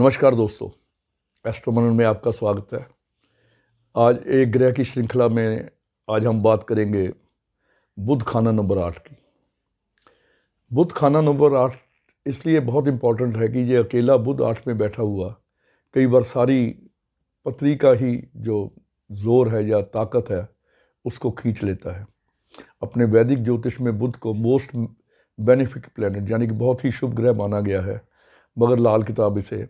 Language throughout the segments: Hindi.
नमस्कार दोस्तों एस्ट्रोमन में आपका स्वागत है आज एक ग्रह की श्रृंखला में आज हम बात करेंगे बुध खाना नंबर आठ की बुध खाना नंबर आठ इसलिए बहुत इम्पॉर्टेंट है कि ये अकेला बुध आठ में बैठा हुआ कई बार सारी पत्री का ही जो जोर है या ताकत है उसको खींच लेता है अपने वैदिक ज्योतिष में बुध को मोस्ट बेनिफिक प्लैनेट यानी कि बहुत ही शुभ ग्रह माना गया है मगर लाल किताब इसे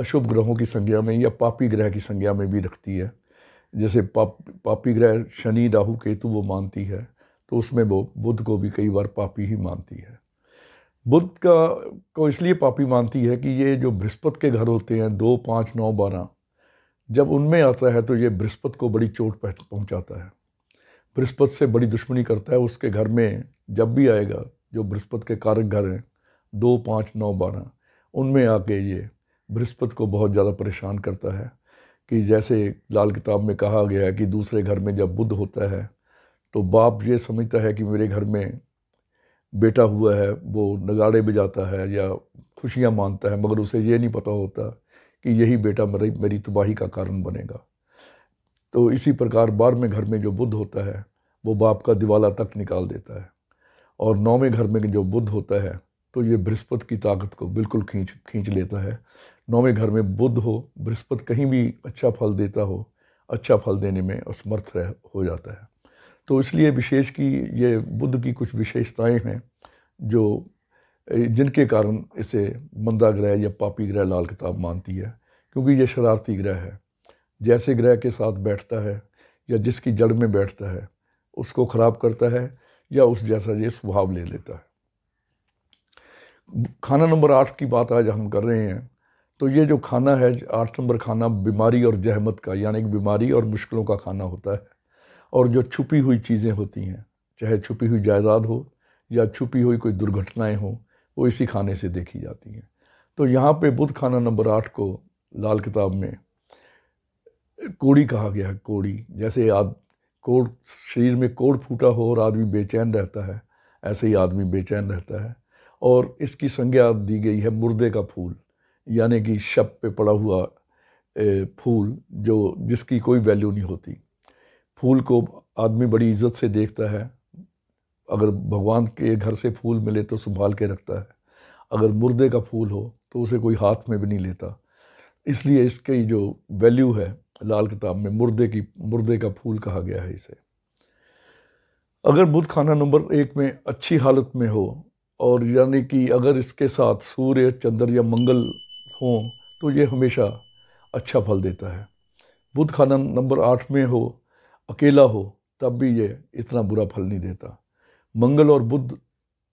अशुभ ग्रहों की संज्ञा में या पापी ग्रह की संज्ञा में भी रखती है जैसे पाप पापी ग्रह शनि राहु केतु वो मानती है तो उसमें वो बुद्ध को भी कई बार पापी ही मानती है बुद्ध का को इसलिए पापी मानती है कि ये जो बृहस्पत के घर होते हैं दो पाँच नौ बारह जब उनमें आता है तो ये बृहस्पत को बड़ी चोट पहुंचाता है बृहस्पत से बड़ी दुश्मनी करता है उसके घर में जब भी आएगा जो बृहस्पत के कारक घर हैं दो पाँच नौ बारह उनमें आके ये बृहस्पति को बहुत ज़्यादा परेशान करता है कि जैसे लाल किताब में कहा गया है कि दूसरे घर में जब बुद्ध होता है तो बाप ये समझता है कि मेरे घर में बेटा हुआ है वो नगाड़े बजाता है या खुशियाँ मानता है मगर उसे ये नहीं पता होता कि यही बेटा मेरी मेरी तबाही का कारण बनेगा तो इसी प्रकार बारहवें घर में जो बुद्ध होता है वो बाप का दिवाला तक निकाल देता है और नौवें घर में जो बुद्ध होता है तो ये बृहस्पति की ताकत को बिल्कुल खींच खींच लेता है नौवें घर में बुद्ध हो बृहस्पति कहीं भी अच्छा फल देता हो अच्छा फल देने में असमर्थ रह हो जाता है तो इसलिए विशेष की ये बुद्ध की कुछ विशेषताएं हैं जो जिनके कारण इसे मंदा ग्रह या पापी ग्रह लाल किताब मानती है क्योंकि ये शरारती ग्रह है जैसे ग्रह के साथ बैठता है या जिसकी जड़ में बैठता है उसको ख़राब करता है या उस जैसा ये स्वभाव ले लेता है खाना नंबर आठ की बात आज हम कर रहे हैं तो ये जो खाना है आठ नंबर खाना बीमारी और जहमत का यानी कि बीमारी और मुश्किलों का खाना होता है और जो छुपी हुई चीज़ें होती हैं चाहे छुपी हुई जायदाद हो या छुपी हुई कोई दुर्घटनाएं हो वो इसी खाने से देखी जाती हैं तो यहाँ पे बुध खाना नंबर आठ को लाल किताब में कोड़ी कहा गया है कोड़ी जैसे आद कोड़ शरीर में कोड़ फूटा हो और आदमी बेचैन रहता है ऐसे ही आदमी बेचैन रहता है और इसकी संज्ञा दी गई है मुर्दे का फूल यानी कि शब पे पड़ा हुआ फूल जो जिसकी कोई वैल्यू नहीं होती फूल को आदमी बड़ी इज्जत से देखता है अगर भगवान के घर से फूल मिले तो संभाल के रखता है अगर मुर्दे का फूल हो तो उसे कोई हाथ में भी नहीं लेता इसलिए इसकी जो वैल्यू है लाल किताब में मुर्दे की मुर्दे का फूल कहा गया है इसे अगर बुध खाना नंबर एक में अच्छी हालत में हो और यानी कि अगर इसके साथ सूर्य चंद्र या मंगल हो तो ये हमेशा अच्छा फल देता है बुध खाना नंबर आठ में हो अकेला हो तब भी ये इतना बुरा फल नहीं देता मंगल और बुध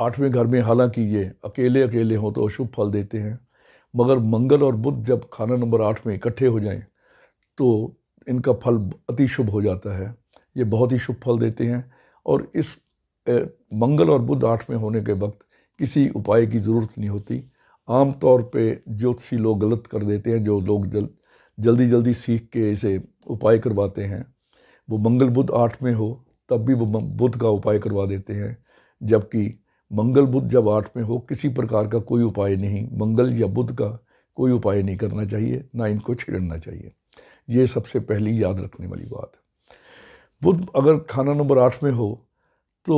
आठवें घर में हालांकि ये अकेले अकेले हों तो अशुभ फल देते हैं मगर मंगल और बुध जब खाना नंबर आठ में इकट्ठे हो जाएं तो इनका फल अति शुभ हो जाता है ये बहुत ही शुभ फल देते हैं और इस ए, मंगल और बुध आठ में होने के वक्त किसी उपाय की ज़रूरत नहीं होती आम तौर पे ज्योतिषी लोग गलत कर देते हैं जो लोग जल, जल्दी जल्दी सीख के इसे उपाय करवाते हैं वो मंगल बुद्ध आठ में हो तब भी वो बुद्ध का उपाय करवा देते हैं जबकि मंगल बुद्ध जब आठ में हो किसी प्रकार का कोई उपाय नहीं मंगल या बुद्ध का कोई उपाय नहीं करना चाहिए ना इनको छेड़ना चाहिए ये सबसे पहली याद रखने वाली बात है बुद्ध अगर खाना नंबर आठ में हो तो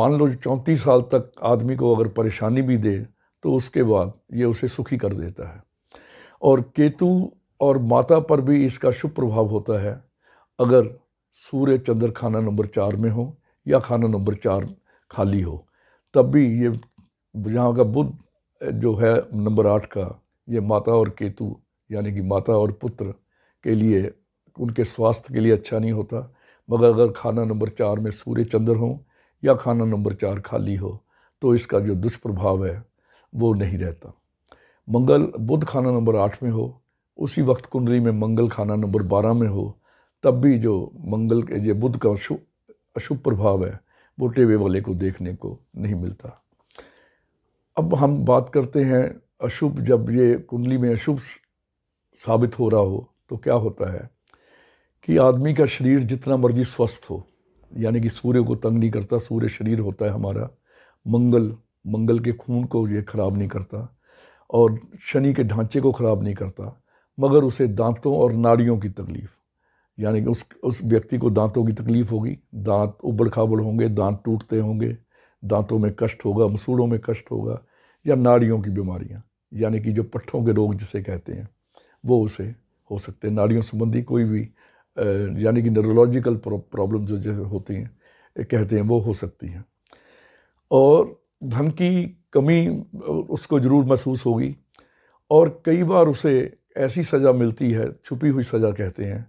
मान लो चौंतीस साल तक आदमी को अगर परेशानी भी दे तो उसके बाद ये उसे सुखी कर देता है और केतु और माता पर भी इसका शुभ प्रभाव होता है अगर सूर्य चंद्र खाना नंबर चार में हो या खाना नंबर चार खाली हो तब भी ये यहाँ का बुद्ध जो है नंबर आठ का ये माता और केतु यानी कि माता और पुत्र के लिए उनके स्वास्थ्य के लिए अच्छा नहीं होता मगर अगर खाना नंबर चार में सूर्य चंद्र हों या खाना नंबर चार खाली हो तो इसका जो दुष्प्रभाव है वो नहीं रहता मंगल बुध खाना नंबर आठ में हो उसी वक्त कुंडली में मंगल खाना नंबर बारह में हो तब भी जो मंगल के ये बुद्ध का अशुभ अशुभ प्रभाव है वो टेवे वाले को देखने को नहीं मिलता अब हम बात करते हैं अशुभ जब ये कुंडली में अशुभ साबित हो रहा हो तो क्या होता है कि आदमी का शरीर जितना मर्जी स्वस्थ हो यानी कि सूर्य को तंग नहीं करता सूर्य शरीर होता है हमारा मंगल मंगल के खून को ये ख़राब नहीं करता और शनि के ढांचे को ख़राब नहीं करता मगर उसे दांतों और नाड़ियों की तकलीफ़ यानी कि उस उस व्यक्ति को दांतों की तकलीफ़ होगी दांत उबड़ खाबड़ होंगे दांत टूटते होंगे दांतों में कष्ट होगा मसूड़ों में कष्ट होगा या नाड़ियों की बीमारियाँ यानी कि जो पट्ठों के रोग जिसे कहते हैं वो उसे हो सकते हैं नाड़ियों संबंधी कोई भी यानी कि न्यूरोलॉजिकल प्रॉब्लम जो जैसे होती हैं कहते हैं वो हो सकती हैं और धन की कमी उसको ज़रूर महसूस होगी और कई बार उसे ऐसी सज़ा मिलती है छुपी हुई सज़ा कहते हैं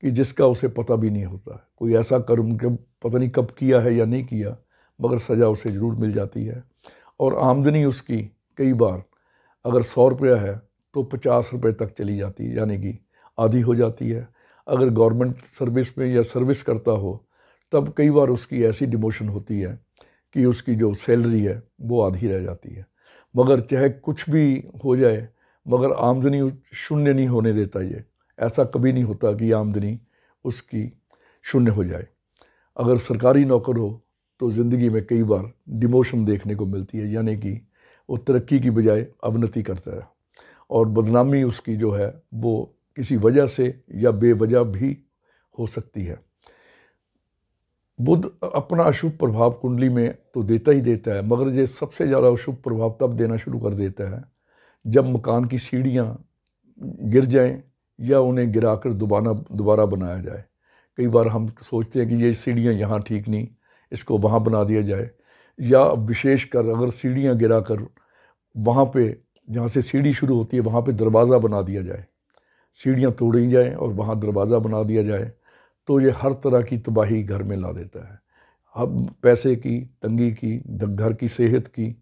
कि जिसका उसे पता भी नहीं होता कोई ऐसा कर्म कब पता नहीं कब किया है या नहीं किया मगर सज़ा उसे ज़रूर मिल जाती है और आमदनी उसकी कई बार अगर सौ रुपया है तो पचास रुपये तक चली जाती है यानी कि आधी हो जाती है अगर गवर्नमेंट सर्विस में या सर्विस करता हो तब कई बार उसकी ऐसी डिमोशन होती है कि उसकी जो सैलरी है वो आधी रह जाती है मगर चाहे कुछ भी हो जाए मगर आमदनी शून्य नहीं होने देता ये ऐसा कभी नहीं होता कि आमदनी उसकी शून्य हो जाए अगर सरकारी नौकर हो तो ज़िंदगी में कई बार डिमोशन देखने को मिलती है यानी कि वो तरक्की की बजाय अवनति करता है और बदनामी उसकी जो है वो किसी वजह से या बेवजह भी हो सकती है बुद्ध अपना अशुभ प्रभाव कुंडली में तो देता ही देता है मगर ये सबसे ज़्यादा अशुभ प्रभाव तब देना शुरू कर देता है जब मकान की सीढ़ियाँ गिर जाएं या उन्हें गिरा कर दोबारा दोबारा बनाया जाए कई बार हम सोचते हैं कि ये सीढ़ियाँ यहाँ ठीक नहीं इसको वहाँ बना दिया जाए या विशेष कर अगर सीढ़ियाँ गिरा कर वहाँ पर जहाँ से सीढ़ी शुरू होती है वहाँ पर दरवाज़ा बना दिया जाए सीढ़ियाँ तोड़ी जाएँ और वहाँ दरवाज़ा बना दिया जाए तो ये हर तरह की तबाही घर में ला देता है अब पैसे की तंगी की घर की सेहत की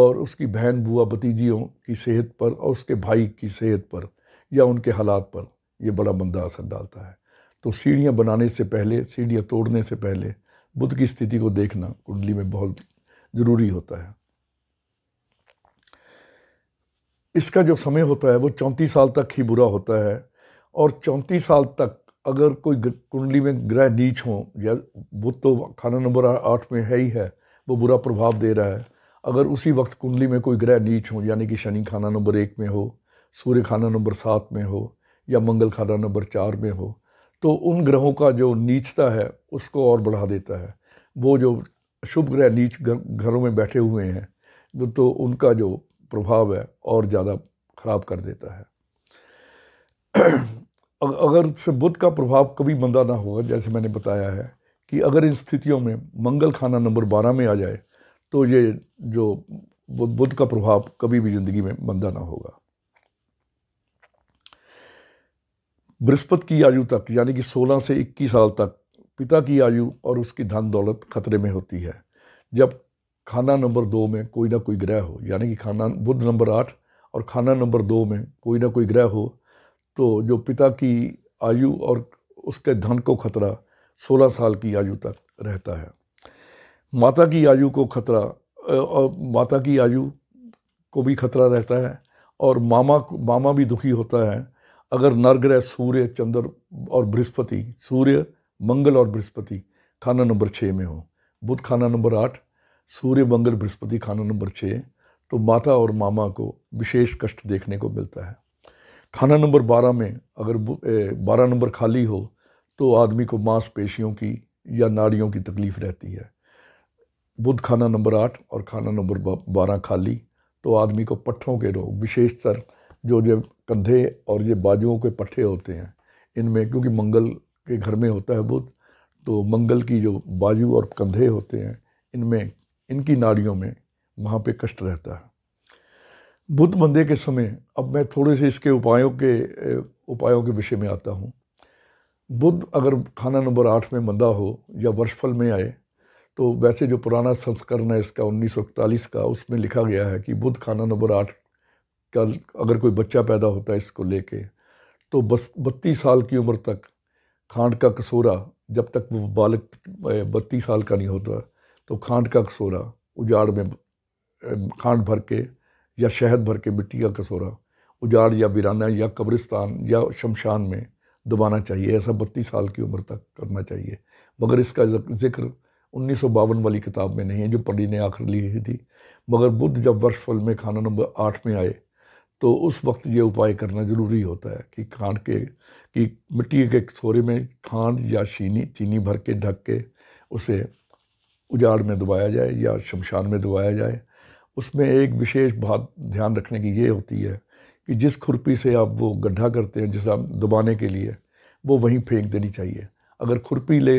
और उसकी बहन बुआ भतीजियों की सेहत पर और उसके भाई की सेहत पर या उनके हालात पर ये बड़ा मंदा असर डालता है तो सीढ़ियाँ बनाने से पहले सीढ़ियाँ तोड़ने से पहले बुद्ध की स्थिति को देखना कुंडली में बहुत ज़रूरी होता है इसका जो समय होता है वो चौंतीस साल तक ही बुरा होता है और चौंतीस साल तक अगर कोई कुंडली में ग्रह नीच हो या बुध तो खाना नंबर आठ में है ही है वो बुरा प्रभाव दे रहा है अगर उसी वक्त कुंडली में कोई ग्रह नीच हो यानी कि शनि खाना नंबर एक में हो सूर्य खाना नंबर सात में हो या मंगल खाना नंबर चार में हो तो उन ग्रहों का जो नीचता है उसको और बढ़ा देता है वो जो शुभ ग्रह नीच घरों में बैठे हुए हैं तो उनका जो प्रभाव है और ज़्यादा ख़राब कर देता है अगर उससे बुद्ध का प्रभाव कभी मंदा ना होगा जैसे मैंने बताया है कि अगर इन स्थितियों में मंगल खाना नंबर बारह में आ जाए तो ये जो बुद्ध का प्रभाव कभी भी ज़िंदगी में मंदा ना होगा बृहस्पति की आयु तक यानी कि 16 से 21 साल तक पिता की आयु और उसकी धन दौलत खतरे में होती है जब खाना नंबर दो में कोई ना कोई ग्रह हो यानी कि खाना बुद्ध नंबर आठ और खाना नंबर दो में कोई ना कोई ग्रह हो तो जो पिता की आयु और उसके धन को खतरा 16 साल की आयु तक रहता है माता की आयु को खतरा और माता की आयु को भी खतरा रहता है और मामा मामा भी दुखी होता है अगर नरग्रह सूर्य चंद्र और बृहस्पति सूर्य मंगल और बृहस्पति खाना नंबर छः में हो बुध खाना नंबर आठ सूर्य मंगल बृहस्पति खाना नंबर छः तो माता और मामा को विशेष कष्ट देखने को मिलता है खाना नंबर बारह में अगर बारह नंबर खाली हो तो आदमी को मांसपेशियों की या नाड़ियों की तकलीफ़ रहती है बुध खाना नंबर आठ और खाना नंबर बारह खाली तो आदमी को पट्ठों के रोग विशेषतर जो जो कंधे और ये बाजुओं के पट्ठे होते हैं इनमें क्योंकि मंगल के घर में होता है बुध तो मंगल की जो बाजू और कंधे होते हैं इनमें इनकी नाड़ियों में वहाँ पे कष्ट रहता है बुद्ध बंदे के समय अब मैं थोड़े से इसके उपायों के उपायों के विषय में आता हूँ बुद्ध अगर खाना नंबर आठ में मंदा हो या वर्षफल में आए तो वैसे जो पुराना संस्करण है इसका उन्नीस का उसमें लिखा गया है कि बुद्ध खाना नंबर आठ का अगर कोई बच्चा पैदा होता है इसको लेके तो बस बत्तीस साल की उम्र तक खांड का कसूरा जब तक वो बालक बत्तीस साल का नहीं होता तो खांड का कसूरा उजाड़ में खांड भर के या शहद भर के मिट्टी का कसोरा उजाड़ या बिराना या कब्रिस्तान या शमशान में दबाना चाहिए ऐसा बत्तीस साल की उम्र तक करना चाहिए मगर इसका जिक्र उन्नीस वाली किताब में नहीं है जो पंडित ने आखिर लिखी थी मगर बुद्ध जब वर्षफल में खाना नंबर आठ में आए तो उस वक्त ये उपाय करना ज़रूरी होता है कि खांड के कि मिट्टी के सोरे में खांड या चीनी चीनी भर के ढक के उसे उजाड़ में दबाया जाए या शमशान में दबाया जाए उसमें एक विशेष बात ध्यान रखने की ये होती है कि जिस खुरपी से आप वो गड्ढा करते हैं जिसे आप दबाने के लिए वो वहीं फेंक देनी चाहिए अगर खुरपी ले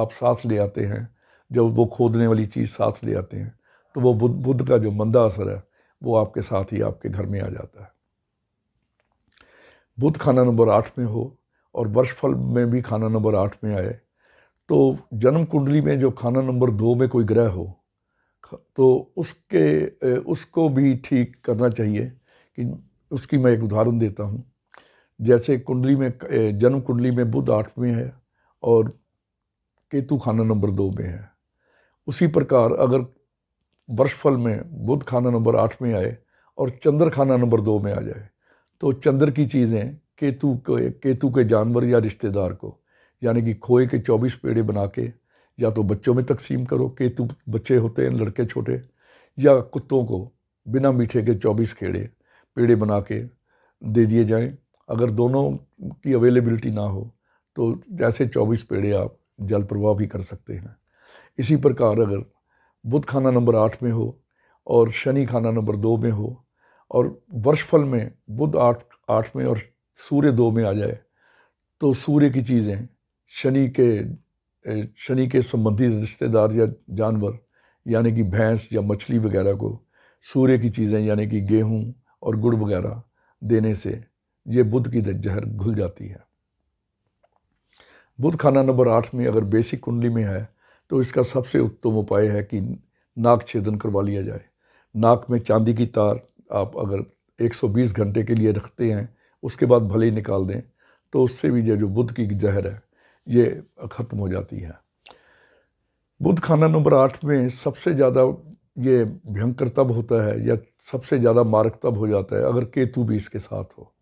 आप साथ ले आते हैं जब वो खोदने वाली चीज़ साथ ले आते हैं तो वो बुद्ध बुद्ध का जो मंदा असर है वो आपके साथ ही आपके घर में आ जाता है बुद्ध खाना नंबर आठ में हो और वर्षफल में भी खाना नंबर आठ में आए तो जन्म कुंडली में जो खाना नंबर दो में कोई ग्रह हो तो उसके उसको भी ठीक करना चाहिए कि उसकी मैं एक उदाहरण देता हूँ जैसे कुंडली में जन्म कुंडली में बुध आठ में है और केतु खाना नंबर दो में है उसी प्रकार अगर वर्षफल में बुध खाना नंबर आठ में आए और चंद्र खाना नंबर दो में आ जाए तो चंद्र की चीज़ें केतु के केतु के जानवर या रिश्तेदार को यानी कि खोए के चौबीस पेड़े बना के या तो बच्चों में तकसीम करो केतु बच्चे होते हैं लड़के छोटे या कुत्तों को बिना मीठे के चौबीस खेड़े पेड़े बना के दे दिए जाएं अगर दोनों की अवेलेबिलिटी ना हो तो जैसे चौबीस पेड़े आप जल प्रवाह भी कर सकते हैं इसी प्रकार अगर बुध खाना नंबर आठ में हो और शनि खाना नंबर दो में हो और वर्षफल में बुध आठ आठ में और सूर्य दो में आ जाए तो सूर्य की चीज़ें शनि के शनि के संबंधी रिश्तेदार या जानवर यानी कि भैंस या मछली वगैरह को सूर्य की चीज़ें यानी कि गेहूं और गुड़ वगैरह देने से ये बुध की जहर घुल जाती है बुध खाना नंबर आठ में अगर बेसिक कुंडली में है तो इसका सबसे उत्तम उपाय है कि नाक छेदन करवा लिया जाए नाक में चांदी की तार आप अगर 120 घंटे के लिए रखते हैं उसके बाद भले ही निकाल दें तो उससे भी जो बुध की जहर है ये ख़त्म हो जाती है बुद्ध खाना नंबर आठ में सबसे ज़्यादा ये भयंकर तब होता है या सबसे ज़्यादा मारक तब हो जाता है अगर केतु भी इसके साथ हो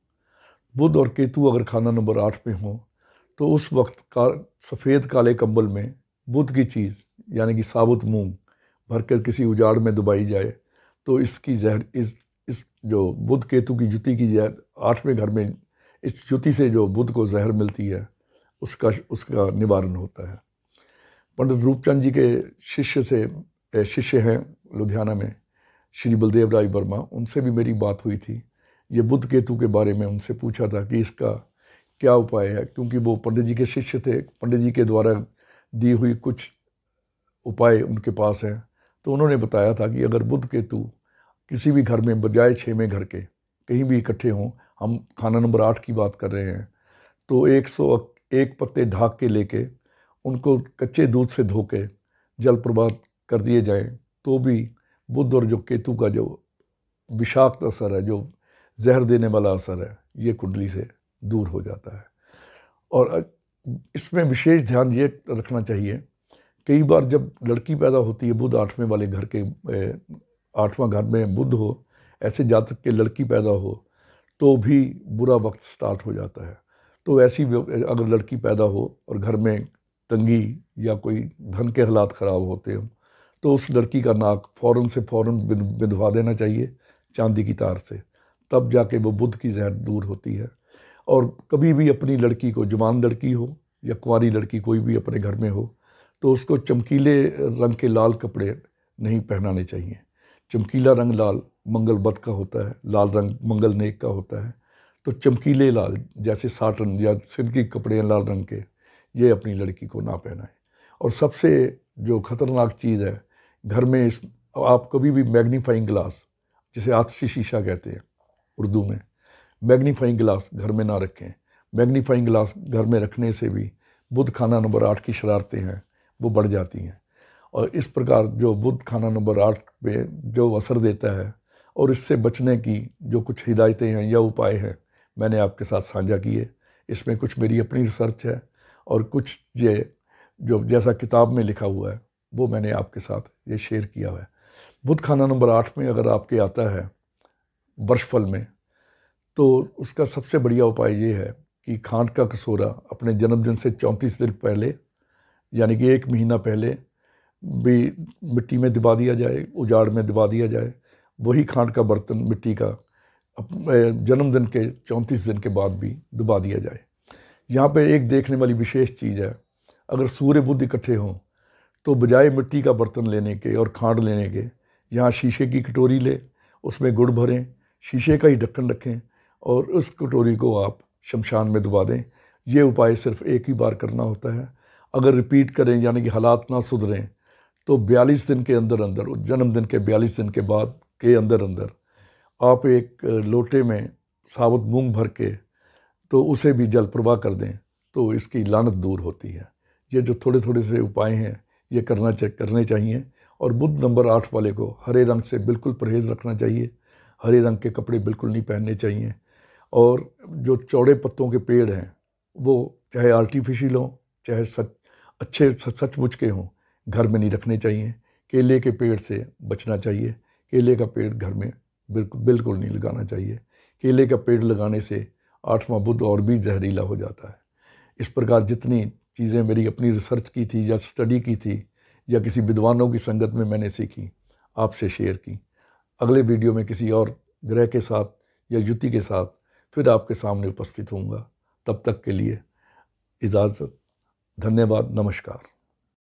बुद्ध और केतु अगर खाना नंबर आठ में हो तो उस वक्त का सफ़ेद काले कंबल में बुद्ध की चीज़ यानी कि साबुत मूंग भरकर किसी उजाड़ में दबाई जाए तो इसकी जहर इस इस जो बुद्ध केतु की जुती की जहर आठवें घर में इस जुति से जो बुद्ध को जहर मिलती है उसका उसका निवारण होता है पंडित रूपचंद जी के शिष्य से शिष्य हैं लुधियाना में श्री बलदेव राय वर्मा उनसे भी मेरी बात हुई थी ये बुद्ध केतु के बारे में उनसे पूछा था कि इसका क्या उपाय है क्योंकि वो पंडित जी के शिष्य थे पंडित जी के द्वारा दी हुई कुछ उपाय उनके पास हैं तो उन्होंने बताया था कि अगर बुद्ध केतु किसी भी घर में बजाय छवें घर के कहीं भी इकट्ठे हों हम खाना नंबर आठ की बात कर रहे हैं तो एक सौ एक पत्ते ढाक के लेके उनको कच्चे दूध से धो के जल प्रभात कर दिए जाएं तो भी बुद्ध और जो केतु का जो विषाक्त असर है जो जहर देने वाला असर है ये कुंडली से दूर हो जाता है और इसमें विशेष ध्यान ये रखना चाहिए कई बार जब लड़की पैदा होती है बुध आठवें वाले घर के आठवां घर में बुद्ध हो ऐसे जातक के लड़की पैदा हो तो भी बुरा वक्त स्टार्ट हो जाता है तो ऐसी अगर लड़की पैदा हो और घर में तंगी या कोई धन के हालात ख़राब होते हों तो उस लड़की का नाक फ़ौर से फ़ौर बिंधवा देना चाहिए चांदी की तार से तब जाके वो बुद्ध की जहन दूर होती है और कभी भी अपनी लड़की को जवान लड़की हो या कुंवारी लड़की कोई भी अपने घर में हो तो उसको चमकीले रंग के लाल कपड़े नहीं पहनाने चाहिए चमकीला रंग लाल मंगल बद का होता है लाल रंग मंगल नेक का होता है तो चमकीले लाल जैसे साटन या सिल्की कपड़े लाल रंग के ये अपनी लड़की को ना पहनाएं और सबसे जो ख़तरनाक चीज़ है घर में इस आप कभी भी मैग्नीफाइंग ग्लास जिसे आतसी शीशा कहते हैं उर्दू में मैग्नीफाइंग ग्लास घर में ना रखें मैग्नीफाइंग ग्लास घर में रखने से भी बुध खाना नंबर आठ की शरारतें हैं वो बढ़ जाती हैं और इस प्रकार जो बुध खाना नंबर आठ पे जो असर देता है और इससे बचने की जो कुछ हिदायतें हैं या उपाय हैं मैंने आपके साथ साझा किए इसमें कुछ मेरी अपनी रिसर्च है और कुछ ये जो जैसा किताब में लिखा हुआ है वो मैंने आपके साथ ये शेयर किया है बुध खाना नंबर आठ में अगर आपके आता है वर्षफल में तो उसका सबसे बढ़िया उपाय ये है कि खांड का कसूरा अपने जन्मदिन से चौंतीस दिन पहले यानी कि एक महीना पहले भी मिट्टी में दबा दिया जाए उजाड़ में दबा दिया जाए वही खांड का बर्तन मिट्टी का जन्मदिन के चौंतीस दिन के बाद भी दबा दिया जाए यहाँ पे एक देखने वाली विशेष चीज़ है अगर सूर्य बुद्ध इकट्ठे हों तो बजाय मिट्टी का बर्तन लेने के और खांड लेने के यहाँ शीशे की कटोरी ले उसमें गुड़ भरें शीशे का ही ढक्कन रखें और उस कटोरी को आप शमशान में दबा दें ये उपाय सिर्फ एक ही बार करना होता है अगर रिपीट करें यानी कि हालात ना सुधरें तो बयालीस दिन के अंदर अंदर जन्मदिन के बयालीस दिन के बाद के अंदर अंदर आप एक लोटे में साबुत मूंग भर के तो उसे भी जल प्रवाह कर दें तो इसकी लानत दूर होती है ये जो थोड़े थोड़े से उपाय हैं ये करना चा, करने चाहिए और बुद्ध नंबर आठ वाले को हरे रंग से बिल्कुल परहेज़ रखना चाहिए हरे रंग के कपड़े बिल्कुल नहीं पहनने चाहिए और जो चौड़े पत्तों के पेड़ हैं वो चाहे आर्टिफिशियल हों चाहे सच अच्छे सचमुच के हों घर में नहीं रखने चाहिए केले के पेड़ से बचना चाहिए केले का पेड़ घर में बिल्कुल बिल्कुल नहीं लगाना चाहिए केले का पेड़ लगाने से आठवां बुद्ध और भी जहरीला हो जाता है इस प्रकार जितनी चीज़ें मेरी अपनी रिसर्च की थी या स्टडी की थी या किसी विद्वानों की संगत में मैंने सीखी आपसे शेयर की अगले वीडियो में किसी और ग्रह के साथ या युति के साथ फिर आपके सामने उपस्थित होऊंगा तब तक के लिए इजाज़त धन्यवाद नमस्कार